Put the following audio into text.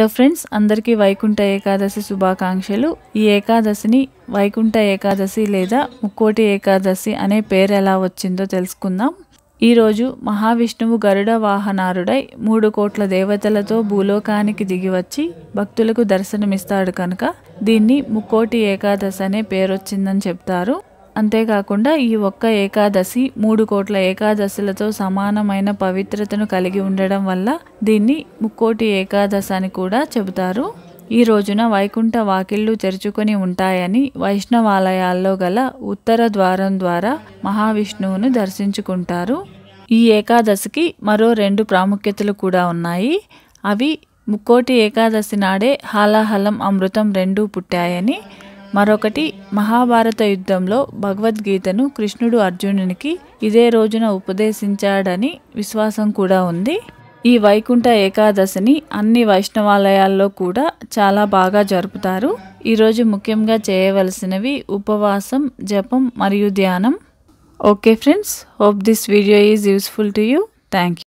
hello friends అందరికీ వైకుంఠ ఏకాదశి శుభాకాంక్షలు ఈ ఏకాదశిని వైకుంఠ ఏకాదశి లేదా ముక్కోటి ఏకాదశి అనే పేరు ఎలా వచ్చిందో తెలుసుకుందాం ఈరోజు మహావిష్ణువు గరుడ వాహనారుడై మూడు కోట్ల దేవతలతో భూలోకానికి దిగి వచ్చి భక్తులకు దర్శనమిస్తాడు కనుక దీన్ని ముక్కోటి ఏకాదశి అనే పేరు వచ్చిందని చెప్తారు అంతేకాకుండా ఈ ఒక్క ఏకాదశి మూడు కోట్ల ఏకాదశులతో సమానమైన పవిత్రతను కలిగి ఉండడం వల్ల దీన్ని ముక్కోటి ఏకాదశి అని కూడా చెబుతారు ఈ రోజున వైకుంఠ వాకిళ్ళు తెరుచుకొని ఉంటాయని వైష్ణవాలయాల్లో గల ఉత్తర ద్వారం ద్వారా మహావిష్ణువును దర్శించుకుంటారు ఈ ఏకాదశికి మరో రెండు ప్రాముఖ్యతలు కూడా ఉన్నాయి అవి ముక్కోటి ఏకాదశి నాడే హాలాహలం అమృతం రెండూ పుట్టాయని మరొకటి మహాభారత యుద్ధంలో భగవద్గీతను కృష్ణుడు అర్జునునికి ఇదే రోజున ఉపదేశించాడని విశ్వాసం కూడా ఉంది ఈ వైకుంఠ ఏకాదశిని అన్ని వైష్ణవాలయాల్లో కూడా చాలా బాగా జరుపుతారు ఈరోజు ముఖ్యంగా చేయవలసినవి ఉపవాసం జపం మరియు ధ్యానం okay friends hope this video is useful to you thank you